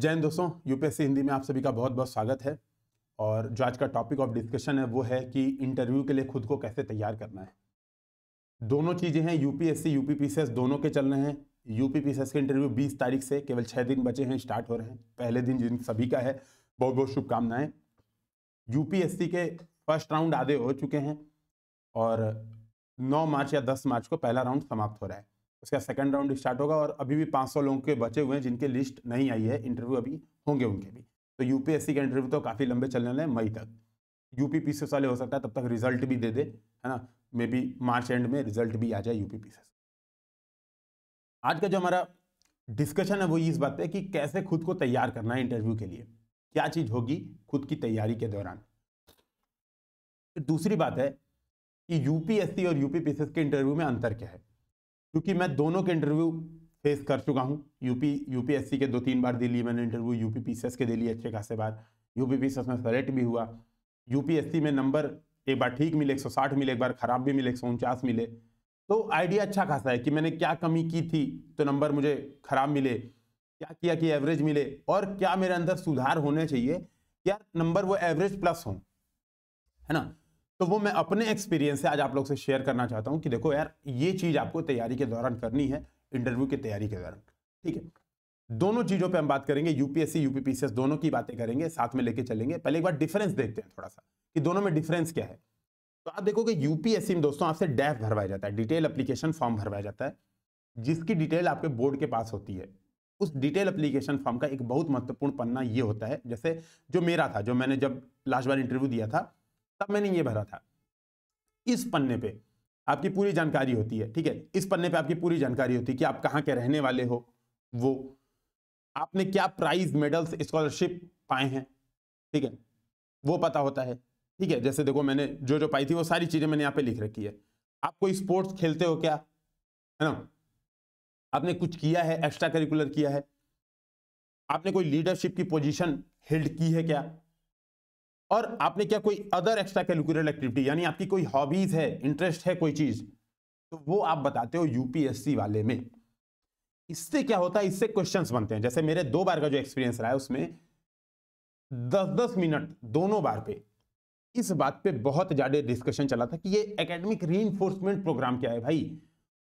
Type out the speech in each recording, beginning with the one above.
जैन दोस्तों यूपीएससी हिंदी में आप सभी का बहुत बहुत स्वागत है और जो आज का टॉपिक ऑफ डिस्कशन है वो है कि इंटरव्यू के लिए खुद को कैसे तैयार करना है दोनों चीज़ें हैं यूपीएससी यूपीपीसीएस दोनों के चल रहे हैं यूपीपीसीएस के इंटरव्यू 20 तारीख से केवल छः दिन बचे हैं स्टार्ट हो रहे हैं पहले दिन जिन सभी का है बहुत बहुत शुभकामनाएं यू के फर्स्ट राउंड आधे हो चुके हैं और नौ मार्च या दस मार्च को पहला राउंड समाप्त हो रहा है उसका सेकंड राउंड स्टार्ट होगा और अभी भी 500 लोगों के बचे हुए हैं जिनके लिस्ट नहीं आई है इंटरव्यू अभी होंगे उनके भी तो यूपीएससी के इंटरव्यू तो काफ़ी लंबे चलने वाले हैं मई तक यूपी पी वाले हो सकता है तब तक रिजल्ट भी दे दे है ना मे बी मार्च एंड में रिजल्ट भी आ जाए यूपी पी आज का जो हमारा डिस्कशन है वो इस बात है कि कैसे खुद को तैयार करना है इंटरव्यू के लिए क्या चीज़ होगी खुद की तैयारी के दौरान दूसरी बात है कि यूपीएससी और यूपीपीएसएस के इंटरव्यू में अंतर क्या है क्योंकि मैं दोनों के इंटरव्यू फेस कर चुका हूँ यूपी यूपीएससी के दो तीन बार दे लिए मैंने इंटरव्यू यूपी पीसीएस के दे लिए अच्छे खासे बार यूपी पीसीएस में सेलेक्ट भी हुआ यूपीएससी में नंबर एक बार ठीक मिले 160 मिले एक बार खराब भी मिले एक मिले तो आइडिया अच्छा खासा है कि मैंने क्या कमी की थी तो नंबर मुझे खराब मिले क्या किया कि एवरेज मिले और क्या मेरे अंदर सुधार होने चाहिए यार नंबर वो एवरेज प्लस हों है ना तो वो मैं अपने एक्सपीरियंस से आज आप लोग से शेयर करना चाहता हूँ कि देखो यार ये चीज़ आपको तैयारी के दौरान करनी है इंटरव्यू की तैयारी के दौरान ठीक है दोनों चीज़ों पे हम बात करेंगे यूपीएससी यूपीपीसीएस दोनों की बातें करेंगे साथ में लेके चलेंगे पहले एक बार डिफरेंस देखते हैं थोड़ा सा कि दोनों में डिफरेंस क्या है तो आप देखोगे यूपीएससी में दोस्तों आपसे डैफ भरवाया जाता है डिटेल अप्लीकेशन फॉर्म भरवाया जाता है जिसकी डिटेल आपके बोर्ड के पास होती है उस डिटेल अप्लीकेशन फॉर्म का एक बहुत महत्वपूर्ण पन्ना ये होता है जैसे जो मेरा था जो मैंने जब लास्ट बार इंटरव्यू दिया था तब मैंने ये भरा था इस पन्ने पे आपकी पूरी जानकारी होती है ठीक है इस पन्ने पे आपकी पूरी जानकारी होती है कि आप कहाँ के रहने वाले हो वो आपने क्या प्राइज मेडल्स स्कॉलरशिप पाए हैं ठीक है वो पता होता है ठीक है जैसे देखो मैंने जो जो पाई थी वो सारी चीज़ें मैंने यहाँ पे लिख रखी है आप कोई स्पोर्ट्स खेलते हो क्या है ना आपने कुछ किया है एक्स्ट्रा करिकुलर किया है आपने कोई लीडरशिप की पोजीशन हेल्ड की है क्या और आपने क्या कोई अदर एक्स्ट्रा कैलिकुलर एक्टिविटी यानी आपकी कोई हॉबीज है इंटरेस्ट है कोई चीज़ तो वो आप बताते हो यूपीएससी वाले में इससे क्या होता है इससे क्वेश्चन बनते हैं जैसे मेरे दो बार का जो एक्सपीरियंस रहा है उसमें दस दस मिनट दोनों बार पे इस बात पे बहुत ज़्यादा डिस्कशन चला था कि ये एकेडमिक री प्रोग्राम क्या है भाई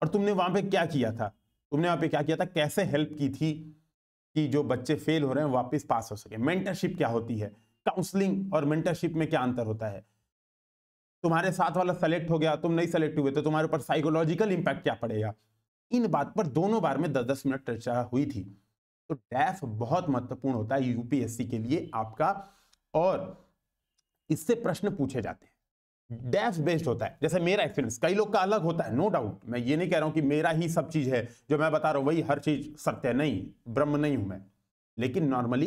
और तुमने वहां पे क्या किया था तुमने वहां पे क्या किया था कैसे हेल्प की थी कि जो बच्चे फेल हो रहे हैं वापस पास हो सके मेंटरशिप क्या होती है काउंसलिंग और मेंटरशिप में क्या अंतर होता है तुम्हारे साथ वाला सेलेक्ट हो गया तुम नहीं सेलेक्ट हुए तो तुम्हारे ऊपर साइकोलॉजिकल इंपैक्ट क्या पड़ेगा इन बात पर दोनों बार में दस दस मिनट चर्चा हुई थी तो डैफ बहुत महत्वपूर्ण होता है यूपीएससी के लिए आपका और इससे प्रश्न पूछे जाते हैं डैफ बेस्ड होता है जैसे मेरा एक्सपीरियंस कई लोग का अलग होता है नो no डाउट मैं ये नहीं कह रहा हूं कि मेरा ही सब चीज है जो मैं बता रहा हूं वही हर चीज सत्य नहीं ब्रह्म नहीं हूं मैं लेकिन नॉर्मली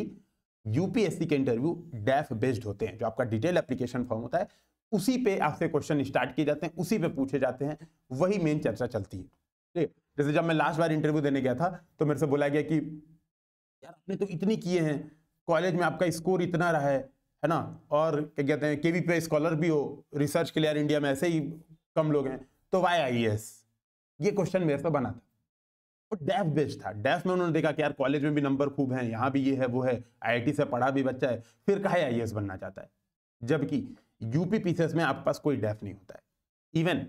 यूपीएससी के इंटरव्यू डेफ बेस्ड होते हैं जो आपका डिटेल एप्लीकेशन फॉर्म होता है उसी पे आपसे क्वेश्चन स्टार्ट किए जाते हैं उसी पे पूछे जाते हैं वही मेन चर्चा चलती है ठीक जैसे जब मैं लास्ट बार इंटरव्यू देने गया था तो मेरे से बोला गया कि यार आपने तो इतने किए हैं कॉलेज में आपका स्कोर इतना रहा है है ना और क्या कहते हैं के वी पे स्कॉलर भी हो रिसर्च के लिए यार इंडिया में ऐसे ही कम लोग हैं तो वाई आई ये क्वेश्चन मेरे से बना था और डेफ बेस्ड था डेफ में उन्होंने देखा कि यार कॉलेज में भी नंबर खूब हैं यहाँ भी ये है वो है आई से पढ़ा भी बच्चा है फिर कहा आई बनना चाहता है जबकि यूपी पीसीएस में आपके पास कोई डेफ नहीं होता है इवन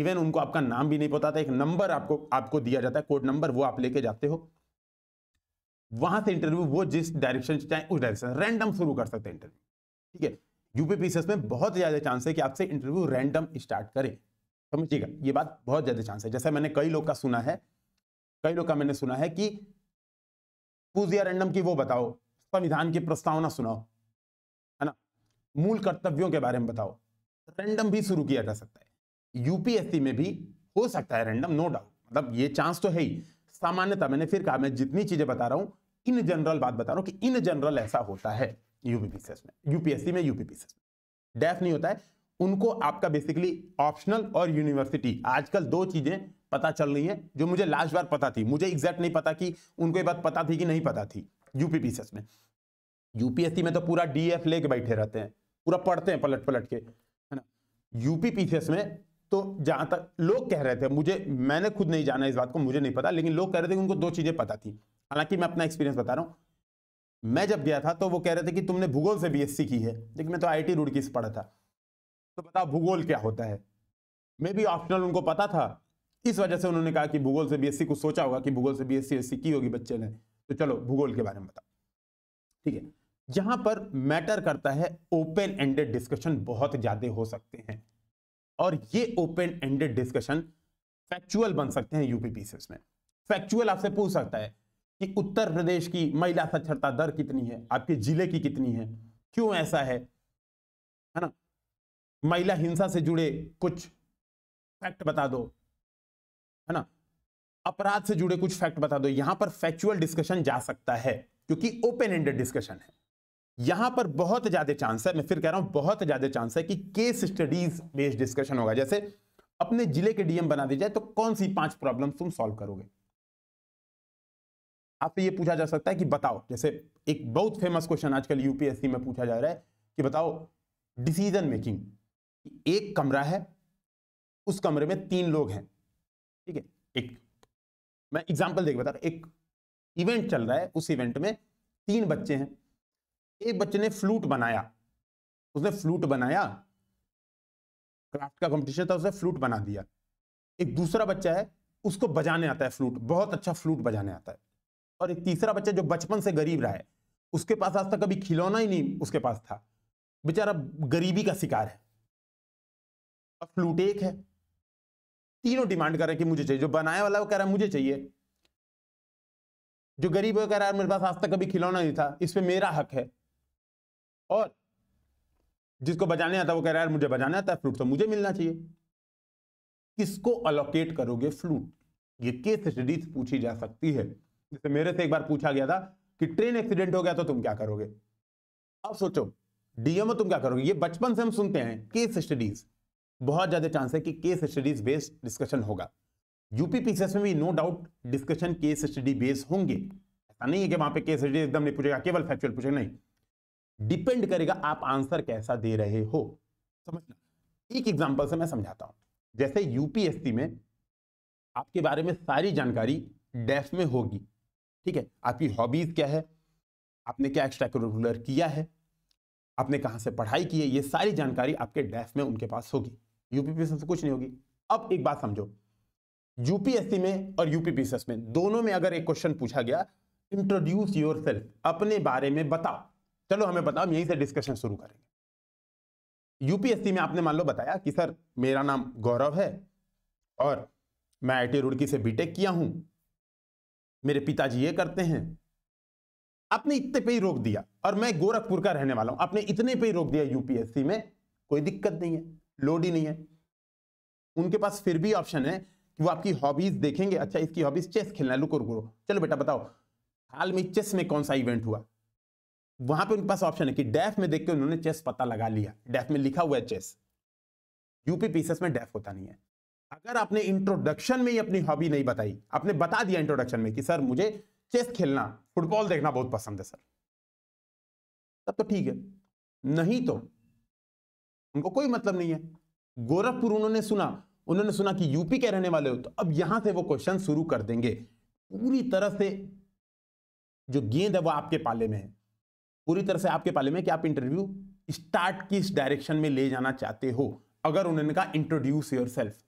इवन उनको आपका नाम भी नहीं पता था एक नंबर आपको आपको दिया जाता है कोड नंबर वो आप लेके जाते हो वहां से इंटरव्यू वो जिस डायरेक्शन चाहे उस डायरेक्शन रैंडम शुरू कर सकते हैं इंटरव्यू ठीक है यूपी पीसीएस में बहुत ज़्यादा चांस है कि आपसे इंटरव्यू रैंडम स्टार्ट करें समझिएगा ये बात बहुत ज़्यादा चांस है जैसे मैंने कई लोग का सुना है कई लोग का मैंने सुना है कि पूजिया रैंडम की वो बताओ संविधान की प्रस्तावना सुनाओ है ना मूल कर्तव्यों के बारे में बताओ रैंडम भी शुरू किया जा सकता है यूपीएससी में भी हो सकता है रैंडम नो डाउट मतलब ये चांस तो है ही सामान्यता मैंने फिर कहा मैं जितनी चीजें बता रहा हूं इन जनरल बात बता रहा हूं कि इन जनरल ऐसा होता है यूपीपीसीएस में यूपीएससी में यूपीपीसीएस में डेफ नहीं होता है उनको आपका बेसिकली ऑप्शनल और यूनिवर्सिटी आजकल दो चीजें पता चल रही है जो मुझे लास्ट बार पता थी मुझे एग्जैक्ट नहीं पता कि उनको ये बात पता थी कि नहीं पता थी यूपीपीसीएस में यूपीएससी में तो पूरा डीएफ लेके बैठे रहते हैं पूरा पढ़ते हैं पलट पलट के है ना यूपीपीसीएस में तो जहां तक लोग कह रहे थे मुझे मैंने खुद नहीं जाना इस बात को मुझे नहीं पता लेकिन लोग कह रहे थे कि उनको दो चीजें पता थी हालांकि मैं अपना एक्सपीरियंस बता रहा हूं मैं जब गया था तो वो कह रहे थे कि तुमने भूगोल से बीएससी की है लेकिन मैं तो आईआईटी रुड़की से पढ़ा था तो बताओ भूगोल क्या होता है मे भी ऑप्शनल उनको पता था इस वजह से उन्होंने कहा कि भूगोल से बीएससी कुछ सोचा होगा कि भूगोल से बीएससी एस की होगी बच्चे ने तो चलो भूगोल के बारे में बताओ ठीक है जहां पर मैटर करता है ओपन एंडेड डिस्कशन बहुत ज्यादा हो सकते हैं और ये ओपन एंडेड डिस्कशन फैक्चुअल बन सकते हैं यूपी में फैक्चुअल आपसे पूछ सकता है कि उत्तर प्रदेश की महिला साक्षरता दर कितनी है आपके जिले की कितनी है क्यों ऐसा है है ना महिला हिंसा से जुड़े कुछ फैक्ट बता दो है ना अपराध से जुड़े कुछ फैक्ट बता दो यहां पर फैक्चुअल डिस्कशन जा सकता है क्योंकि ओपन एंडेड डिस्कशन है यहां पर बहुत ज्यादा चांस है मैं फिर कह रहा हूं बहुत ज्यादा चांस है कि केस स्टडीज बेस्ड डिस्कशन होगा जैसे अपने जिले के डीएम बना दी जाए तो कौन सी पांच प्रॉब्लम तुम सॉल्व करोगे आपसे यह पूछा जा सकता है कि बताओ जैसे एक बहुत फेमस क्वेश्चन आजकल यूपीएससी में पूछा जा रहा है कि बताओ डिसीजन मेकिंग एक कमरा है उस कमरे में तीन लोग हैं ठीक है एक मैं एग्जाम्पल देख बता रहा एक इवेंट चल रहा है उस इवेंट में तीन बच्चे हैं एक बच्चे ने फ्लूट बनाया उसने फ्लूट बनाया क्राफ्ट का कंपटीशन था उसने फ्लूट बना दिया एक दूसरा बच्चा है उसको बजाने आता है फ्लूट बहुत अच्छा फ्लूट बजाने आता है और एक तीसरा बच्चा जो बचपन से गरीब रहा है उसके पास आज तक कभी खिलौना ही नहीं उसके पास था बेचारा गरीबी का शिकार है और फ्लूट एक है तीनों डिमांड कर रहे हैं कि मुझे चाहिए जो बनाया वाला वो कह रहा है मुझे चाहिए जो गरीब है कह रहा है मेरे पास आज तक कभी खिलौना नहीं था इस पर मेरा हक है और जिसको बजाने आता वो कह रहा है मुझे बजाने आता है फ्लूट तो मुझे मिलना चाहिए किसको अलोकेट करोगे फ्लूट ये केस स्टडी पूछी जा सकती है जैसे मेरे से एक बार पूछा गया था कि ट्रेन एक्सीडेंट हो गया तो तुम क्या करोगे अब सोचो डीएमओ तुम क्या करोगे ये बचपन से हम सुनते हैं केस स्टडीज बहुत ज़्यादा चांस है कि केस स्टडीज बेस्ड डिस्कशन होगा यूपी पीसीएस में भी no doubt discussion case study based होंगे ऐसा नहीं है कि वहां पे केस स्टडी एकदम नहीं पूछेगा केवल फैक्चुअल पूछेगा नहीं डिपेंड करेगा आप आंसर कैसा दे रहे हो समझना एक एग्जाम्पल से मैं समझाता हूं जैसे यूपीएससी में आपके बारे में सारी जानकारी डेफ में होगी ठीक है आपकी हॉबीज क्या है आपने क्या एक्स्ट्रा करिकुलर किया है आपने कहाँ से पढ़ाई की है ये सारी जानकारी आपके डेफ में उनके पास होगी यूपीपीएसएस से कुछ नहीं होगी अब एक बात समझो यूपीएससी में और यूपीपीएसएस में दोनों में अगर एक क्वेश्चन पूछा गया इंट्रोड्यूस योर अपने बारे में बताओ चलो हमें बताओ हम यहीं से डिस्कशन शुरू करेंगे यूपीएससी में आपने मान लो बताया कि सर मेरा नाम गौरव है और मैं आई रुड़की से बीटेक किया हूं मेरे पिताजी ये करते हैं आपने इतने पे ही रोक दिया और मैं गोरखपुर का रहने वाला हूं आपने इतने पे ही रोक दिया यूपीएससी में कोई दिक्कत नहीं है लोड ही नहीं है उनके पास फिर भी ऑप्शन है कि वो आपकी हॉबीज देखेंगे अच्छा इसकी हॉबीज चेस खेलना है लुको रुको चलो बेटा बताओ हाल में चेस में कौन सा इवेंट हुआ वहां पे उनके पास ऑप्शन है कि डेफ में देख के उन्होंने चेस पता लगा लिया डेफ में लिखा हुआ है चेस यूपी पीसीएस में डेफ होता नहीं है अगर आपने इंट्रोडक्शन में ही अपनी हॉबी नहीं बताई आपने बता दिया इंट्रोडक्शन में कि सर मुझे चेस खेलना फुटबॉल देखना बहुत पसंद है सर तब तो ठीक है नहीं तो उनको कोई मतलब नहीं है गोरखपुर उन्होंने सुना उन्होंने सुना कि यूपी के रहने वाले हो तो अब यहां से वो क्वेश्चन शुरू कर देंगे पूरी तरह से जो गेंद है वो आपके पाले में है पूरी तरह से आपके पाले में कि आप इंटरव्यू स्टार्ट किस डायरेक्शन में ले जाना चाहते हो अगर उन्होंने कहा इंट्रोड्यूस योर सेल्फ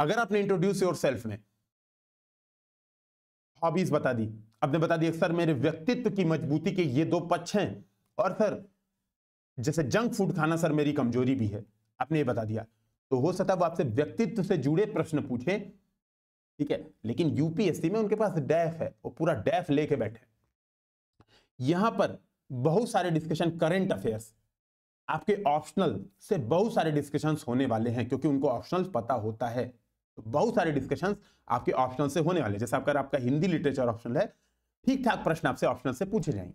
अगर आपने इंट्रोड्यूस योर सेल्फ में हॉबीज बता दी आपने बता दी सर मेरे व्यक्तित्व की मजबूती के ये दो पक्ष हैं और सर जैसे जंक फूड खाना सर मेरी कमजोरी भी है आपने ये बता दिया तो हो सकता है वो आपसे व्यक्तित्व से जुड़े प्रश्न पूछे ठीक है लेकिन यूपीएससी में उनके पास डैफ है वो पूरा डैफ लेके बैठे यहां पर बहुत सारे डिस्कशन करंट अफेयर्स आपके ऑप्शनल से बहुत सारे डिस्कशन होने वाले हैं क्योंकि उनको ऑप्शनल पता होता है तो बहुत सारे डिस्कशन आपके ऑप्शनल से होने वाले हैं जैसे आपका आपका हिंदी लिटरेचर ऑप्शनल है ठीक ठाक प्रश्न आपसे ऑप्शनल से पूछे जाएंगे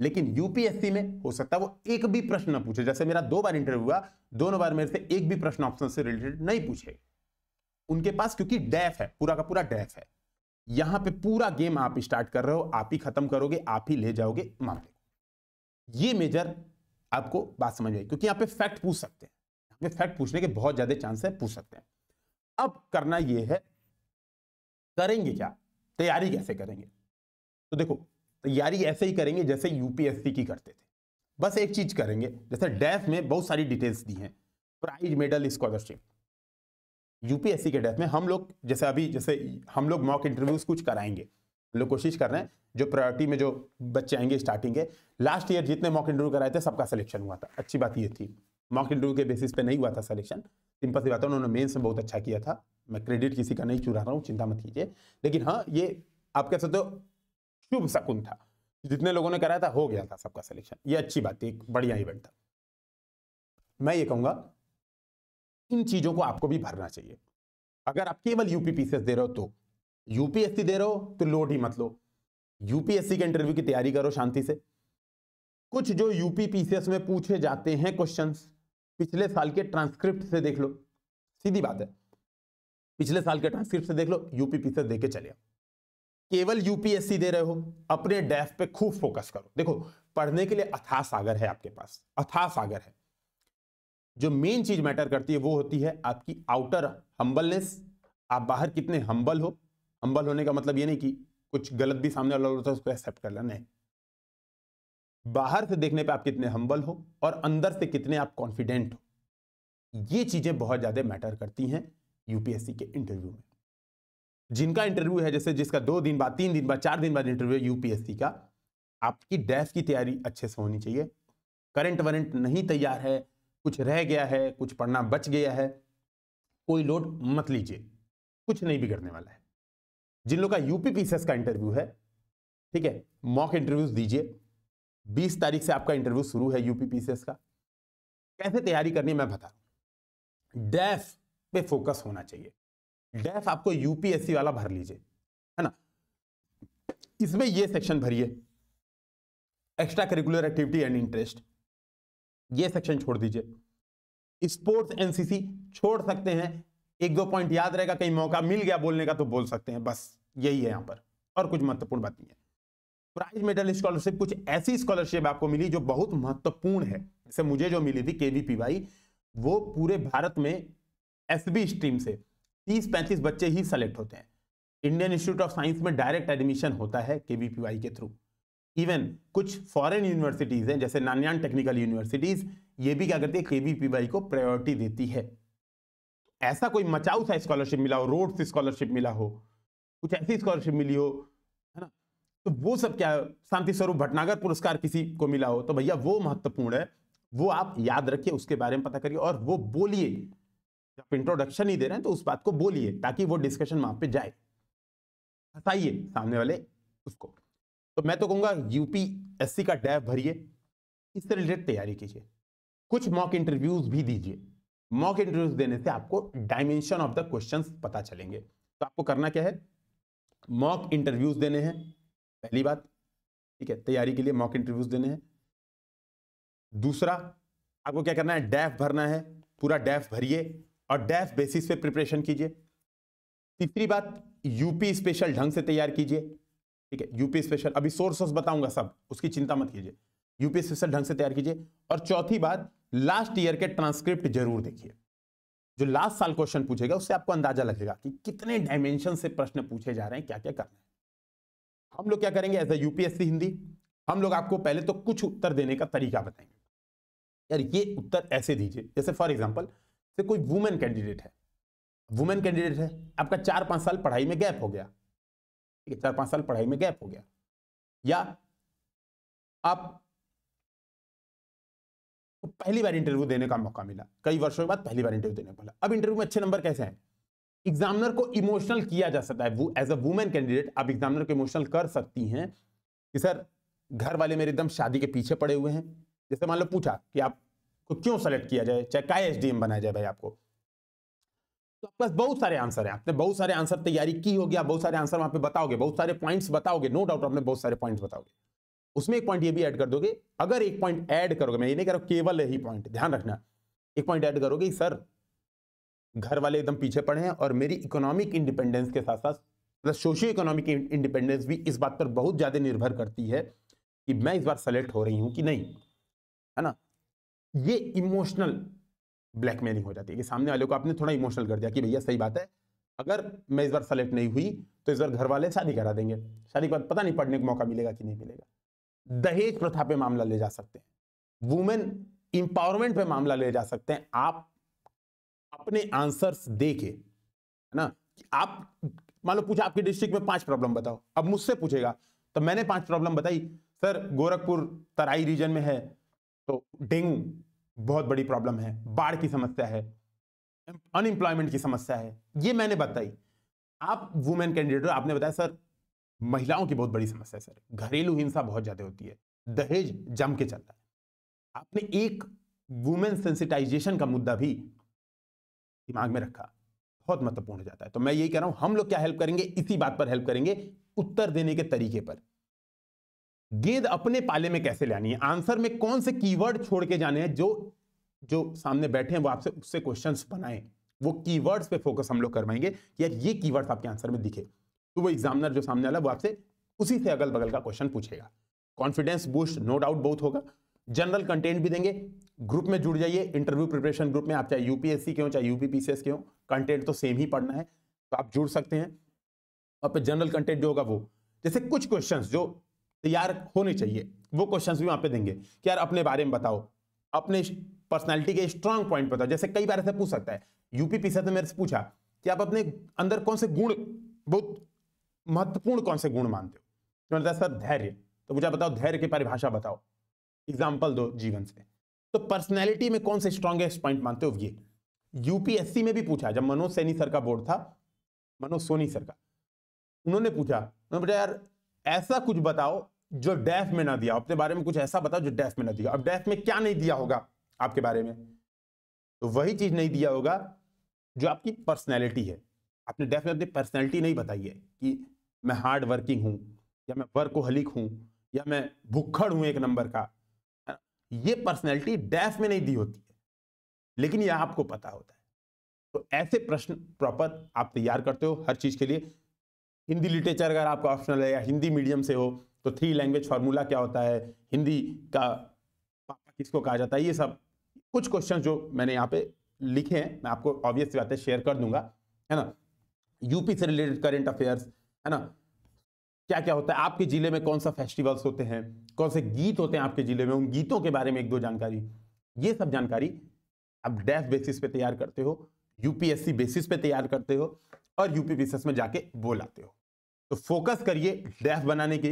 लेकिन यूपीएससी में हो सकता है वो एक भी प्रश्न ना पूछे जैसे मेरा दो बार इंटरव्यू हुआ दोनों बार मेरे से एक भी प्रश्न ऑप्शन से रिलेटेड नहीं पूछे उनके पास क्योंकि डैफ है पूरा का पूरा डैफ है यहां पे पूरा गेम आप स्टार्ट कर रहे हो आप ही खत्म करोगे आप ही ले जाओगे मामले को ये मेजर आपको बात समझ आई क्योंकि यहाँ पे फैक्ट पूछ सकते हैं यहाँ पे फैक्ट पूछने के बहुत ज्यादा चांस है पूछ सकते हैं अब करना यह है करेंगे क्या तैयारी कैसे करेंगे तो देखो तैयारी तो ऐसे ही करेंगे जैसे यूपीएससी की करते थे बस एक चीज़ करेंगे जैसे डेफ में बहुत सारी डिटेल्स दी हैं प्राइज मेडल स्कॉलरशिप यूपीएससी के डेफ में हम लोग जैसे अभी जैसे हम लोग मॉक इंटरव्यूज कुछ कराएंगे हम लोग कोशिश कर रहे हैं जो प्रायोरिटी में जो बच्चे आएंगे स्टार्टिंग के लास्ट ईयर जितने मॉक इंटरव्यू कराए थे सबका सिलेक्शन हुआ था अच्छी बात ये थी मॉक इंटरव्यू के बेसिस पे नहीं हुआ था सिलेक्शन सिंपल सी बात है उन्होंने मेंस में बहुत अच्छा किया था मैं क्रेडिट किसी का नहीं चुरा रहा हूँ चिंता मत कीजिए लेकिन हाँ ये आप कह सकते हो शुभ शकुन था जितने लोगों ने कराया था हो गया था सबका सिलेक्शन ये अच्छी बात थी एक बढ़िया इवेंट था मैं ये कहूंगा इन चीजों को आपको भी भरना चाहिए अगर आप केवल पीसीएस दे रहे हो तो यूपीएससी दे रहे हो तो लोड ही मत लो यूपीएससी के इंटरव्यू की तैयारी करो शांति से कुछ जो पीसीएस में पूछे जाते हैं क्वेश्चन पिछले साल के ट्रांसक्रिप्ट से देख लो सीधी बात है पिछले साल के ट्रांसक्रिप्ट से देख लो यूपी दे के चले आओ केवल यूपीएससी दे रहे हो अपने डेफ पे खूब फोकस करो देखो पढ़ने के लिए अथा सागर है आपके पास अथा सागर है जो मेन चीज मैटर करती है वो होती है आपकी आउटर हम्बलनेस आप बाहर कितने हम्बल हो हम्बल होने का मतलब ये नहीं कि कुछ गलत भी सामने वाला होता तो है उसको एक्सेप्ट कर लेना नहीं बाहर से देखने पे आप कितने हम्बल हो और अंदर से कितने आप कॉन्फिडेंट हो ये चीजें बहुत ज्यादा मैटर करती हैं यूपीएससी के इंटरव्यू में जिनका इंटरव्यू है जैसे जिसका दो दिन बाद तीन दिन बाद चार दिन बाद इंटरव्यू है यूपीएससी का आपकी डैफ की तैयारी अच्छे से होनी चाहिए करंट वरेंट नहीं तैयार है कुछ रह गया है कुछ पढ़ना बच गया है कोई लोड मत लीजिए कुछ नहीं बिगड़ने वाला है जिन लोग का यूपी का इंटरव्यू है ठीक है मॉक इंटरव्यूज दीजिए बीस तारीख से आपका इंटरव्यू शुरू है यूपी का कैसे तैयारी करनी है मैं बता रहा डैफ पे फोकस होना चाहिए डेफ आपको यूपीएससी वाला भर लीजिए है ना इसमें ये सेक्शन भरिए extra curricular activity and interest ये सेक्शन छोड़ दीजिए स्पोर्ट्स एनसीसी छोड़ सकते हैं एक दो पॉइंट याद रहेगा कहीं मौका मिल गया बोलने का तो बोल सकते हैं बस यही है यहां पर और कुछ महत्वपूर्ण बात नहीं है प्राइज मेडल स्कॉलरशिप कुछ ऐसी स्कॉलरशिप आपको मिली जो बहुत महत्वपूर्ण है जैसे मुझे जो मिली थी के वो पूरे भारत में एस स्ट्रीम से तीस पैंतीस बच्चे ही सेलेक्ट होते हैं इंडियन इंस्टीट्यूट ऑफ साइंस में डायरेक्ट एडमिशन होता है के के थ्रू इवन कुछ फॉरेन यूनिवर्सिटीज़ हैं जैसे नान्यान टेक्निकल यूनिवर्सिटीज़ ये भी क्या करती है के को प्रायोरिटी देती है ऐसा कोई मचाऊ सा स्कॉलरशिप मिला हो रोड से स्कॉलरशिप मिला हो कुछ ऐसी स्कॉलरशिप मिली हो है ना तो वो सब क्या शांति स्वरूप भटनागर पुरस्कार किसी को मिला हो तो भैया वो महत्वपूर्ण है वो आप याद रखिए उसके बारे में पता करिए और वो बोलिए आप इंट्रोडक्शन ही दे रहे हैं तो उस बात को बोलिए ताकि वो डिस्कशन वहां पे जाए हंसाइए सामने वाले उसको तो मैं तो कहूंगा यूपीएससी का डैब भरिए इससे रिलेटेड तैयारी कीजिए कुछ मॉक इंटरव्यूज भी दीजिए मॉक इंटरव्यूज देने से आपको डायमेंशन ऑफ द क्वेश्चन पता चलेंगे तो आपको करना क्या है मॉक इंटरव्यूज देने हैं पहली बात ठीक है तैयारी के लिए मॉक इंटरव्यूज देने हैं दूसरा आपको क्या करना है डैफ भरना है पूरा डैफ भरिए और डैफ बेसिस पे प्रिपरेशन कीजिए तीसरी बात यूपी स्पेशल ढंग से तैयार कीजिए ठीक है यूपी स्पेशल अभी सोर्स बताऊंगा सब उसकी चिंता मत कीजिए यूपी स्पेशल ढंग से तैयार कीजिए और चौथी बात लास्ट ईयर के ट्रांसक्रिप्ट जरूर देखिए जो लास्ट साल क्वेश्चन पूछेगा उससे आपको अंदाजा लगेगा कि कितने डायमेंशन से प्रश्न पूछे जा रहे हैं क्या क्या करना है हम लोग क्या करेंगे एज ए यूपीएससी हिंदी हम लोग आपको पहले तो कुछ उत्तर देने का तरीका बताएंगे यार ये उत्तर ऐसे दीजिए जैसे फॉर एग्जाम्पल से कोई वुमेन कैंडिडेट है वुमेन कैंडिडेट है आपका चार पांच साल पढ़ाई में गैप हो गया ठीक है चार पांच साल पढ़ाई में गैप हो गया या आप तो पहली बार इंटरव्यू देने का मौका मिला कई वर्षों के बाद पहली बार इंटरव्यू देने का मिला अब इंटरव्यू में अच्छे नंबर कैसे हैं एग्जामिनर को इमोशनल किया जा सकता है एज अ वुमेन कैंडिडेट आप एग्जामिनर को इमोशनल कर सकती हैं कि सर घर वाले मेरे एकदम शादी के पीछे पड़े हुए हैं जैसे मान लो पूछा कि आप को क्यों सेलेक्ट किया जाए चाहे क्या एस बनाया जाए भाई आपको तो आपके पास बहुत सारे आंसर हैं आपने बहुत सारे आंसर तैयारी की होगी आप बहुत सारे आंसर वहां पे बताओगे बहुत सारे पॉइंट्स बताओगे नो डाउट आपने बहुत सारे पॉइंट्स बताओगे उसमें एक पॉइंट ये भी ऐड कर दोगे अगर एक पॉइंट ऐड करोगे मैं ये नहीं कह रहा केवल ही पॉइंट ध्यान रखना एक पॉइंट ऐड करोगे सर घर वाले एकदम पीछे पड़े हैं और मेरी इकोनॉमिक इंडिपेंडेंस के साथ साथ मतलब सोशियो इकोनॉमिक इंडिपेंडेंस भी इस बात पर बहुत ज़्यादा निर्भर करती है कि मैं इस बार सेलेक्ट हो रही हूँ कि नहीं है ना ये इमोशनल ब्लैकमेलिंग हो जाती है कि सामने वाले को आपने थोड़ा इमोशनल कर दिया कि भैया सही बात है अगर मैं इस बार सेलेक्ट नहीं हुई तो इस बार घर वाले शादी करा देंगे शादी के बाद पता नहीं पढ़ने का मौका मिलेगा कि नहीं मिलेगा दहेज प्रथा पे मामला ले जा सकते हैं वुमेन इंपावरमेंट पे मामला ले जा सकते हैं आप अपने आंसर्स दे के है ना आप मान लो पूछा आपके डिस्ट्रिक्ट में पांच प्रॉब्लम बताओ अब मुझसे पूछेगा तो मैंने पांच प्रॉब्लम बताई सर गोरखपुर तराई रीजन में है तो डेंगू बहुत बड़ी प्रॉब्लम है बाढ़ की समस्या है अनएम्प्लॉयमेंट की समस्या है ये मैंने बताई आप वुमेन कैंडिडेट आपने बताया सर महिलाओं की बहुत बड़ी समस्या है सर घरेलू हिंसा बहुत ज़्यादा होती है दहेज जम के चल रहा है आपने एक वुमेन सेंसिटाइजेशन का मुद्दा भी दिमाग में रखा बहुत महत्वपूर्ण हो जाता है तो मैं यही कह रहा हूं हम लोग क्या हेल्प करेंगे इसी बात पर हेल्प करेंगे उत्तर देने के तरीके पर गेंद अपने पाले में कैसे लानी है आंसर में कौन से कीवर्ड छोड़ के जाने हैं जो जो सामने बैठे हैं वो आपसे उससे क्वेश्चन बनाए वो कीवर्ड्स पे फोकस हम लोग करवाएंगे कि यार ये कीवर्ड्स आपके आंसर में दिखे तो वो एग्जामिनर जो सामने वाला वो आपसे उसी से अगल बगल का क्वेश्चन पूछेगा कॉन्फिडेंस बूस्ट नो डाउट बहुत होगा जनरल कंटेंट भी देंगे ग्रुप में जुड़ जाइए इंटरव्यू प्रिपरेशन ग्रुप में आप चाहे यूपीएससी के हो चाहे यूपीपीसीएस के हो कंटेंट तो सेम ही पढ़ना है तो आप जुड़ सकते हैं और फिर जनरल कंटेंट जो होगा वो जैसे कुछ क्वेश्चंस जो तैयार होने चाहिए वो क्वेश्चंस भी वहां पे देंगे कि यार अपने बारे में बताओ अपने पर्सनालिटी के स्ट्रांग पॉइंट बताओ जैसे कई बार ऐसे पूछ सकता है यूपी पीछे से तो मेरे से पूछा कि आप अपने अंदर कौन से गुण बहुत महत्वपूर्ण कौन से गुण मानते हो तो मतलब सर धैर्य तो मुझे बताओ धैर्य की परिभाषा बताओ एग्जाम्पल दो जीवन से तो पर्सनैलिटी में कौन से स्ट्रांगेस्ट पॉइंट मानते हो ये यूपीएससी में भी पूछा जब मनोज सैनी सर का बोर्ड था मनोज सोनी सर का उन्होंने पूछा उन्होंने पूछा यार ऐसा कुछ बताओ जो डेफ में ना दिया अपने बारे में कुछ ऐसा बताओ जो डेफ में ना दिया अब डेफ में क्या नहीं दिया होगा आपके बारे में तो वही चीज नहीं दिया होगा जो आपकी पर्सनैलिटी है आपने डेफ में अपनी पर्सनैलिटी नहीं बताई है कि मैं हार्ड वर्किंग हूं या मैं वर्कोहलिक हूं या मैं भुखड़ हूं एक नंबर का ये पर्सनैलिटी डेफ में नहीं दी होती है लेकिन यह आपको पता होता है तो ऐसे प्रश्न प्रॉपर आप तैयार करते हो हर चीज़ के लिए हिंदी लिटरेचर अगर आपका ऑप्शनल है या हिंदी मीडियम से हो तो थ्री लैंग्वेज फार्मूला क्या होता है हिंदी का पापा किसको कहा जाता है ये सब कुछ क्वेश्चन जो मैंने यहाँ पे लिखे हैं मैं आपको ऑब्वियस बातें शेयर कर दूंगा है ना यूपी से रिलेटेड करेंट अफेयर्स है ना क्या क्या होता है आपके जिले में कौन सा फेस्टिवल्स होते हैं कौन से गीत होते हैं आपके जिले में उन गीतों के बारे में एक दो जानकारी ये सब जानकारी आप डेफ बेसिस पे तैयार करते हो यूपीएससी बेसिस पे तैयार करते हो और यूपी बेसिस में जाके बोलाते हो तो फोकस करिए डेफ बनाने के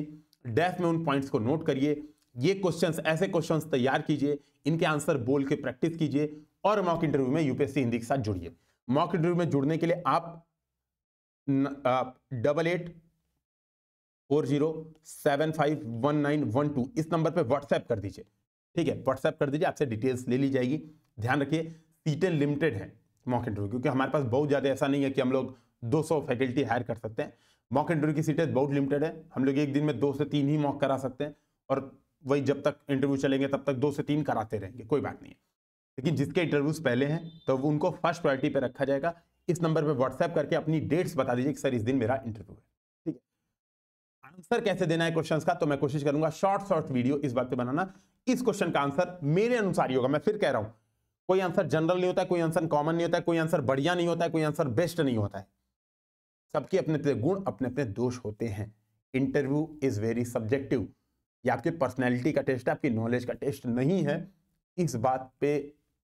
डेफ में उन पॉइंट्स को नोट करिए ये क्वेश्चंस ऐसे क्वेश्चंस तैयार कीजिए इनके आंसर बोल के प्रैक्टिस कीजिए और मॉक इंटरव्यू में यूपीएससी हिंदी के साथ जुड़िए मॉक इंटरव्यू में जुड़ने के लिए आप double eight four zero seven five one nine one two इस नंबर पे व्हाट्सएप कर दीजिए ठीक है व्हाट्सएप कर दीजिए आपसे डिटेल्स ले ली जाएगी ध्यान रखिए सीटें लिमिटेड हैं मॉक इंटरव्यू क्योंकि हमारे पास बहुत ज़्यादा ऐसा नहीं है कि हम लोग 200 फैकल्टी हायर कर सकते हैं मॉक इंटरव्यू की सीटें बहुत लिमिटेड है हम लोग एक दिन में दो से तीन ही मॉक करा सकते हैं और वही जब तक इंटरव्यू चलेंगे तब तक दो से तीन कराते रहेंगे कोई बात नहीं है लेकिन जिसके इंटरव्यूज़ पहले हैं तो उनको फर्स्ट प्रायोरिटी पर रखा जाएगा इस नंबर पर व्हाट्सएप करके अपनी डेट्स बता दीजिए कि सर इस दिन मेरा इंटरव्यू है ठीक है आंसर कैसे देना है क्वेश्चन का तो मैं कोशिश करूंगा शॉर्ट शॉर्ट वीडियो इस बात पर बनाना इस क्वेश्चन का आंसर मेरे अनुसार ही होगा मैं फिर कह रहा हूँ कोई आंसर जनरल नहीं होता है कोई आंसर कॉमन नहीं होता है कोई आंसर बढ़िया नहीं होता है कोई आंसर बेस्ट नहीं होता है सबके अपने अपने गुण अपने अपने दोष होते हैं इंटरव्यू इज वेरी सब्जेक्टिव ये आपकी पर्सनैलिटी का टेस्ट है आपकी नॉलेज का टेस्ट नहीं है इस बात पे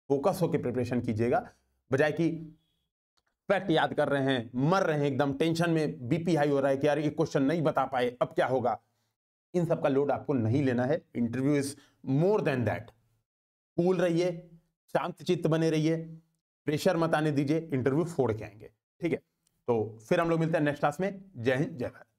फोकस होकर प्रिपरेशन कीजिएगा बजाय कि फैक्ट याद कर रहे हैं मर रहे हैं एकदम टेंशन में बीपी हाई हो रहा है कि यार ये क्वेश्चन नहीं बता पाए अब क्या होगा इन सब का लोड आपको नहीं लेना है interview is more than that cool रहिए शांत चित्त बने रहिए प्रेशर मत आने दीजिए इंटरव्यू फोड़ के आएंगे ठीक है तो फिर हम लोग मिलते हैं नेक्स्ट क्लास में जय हिंद जय भारत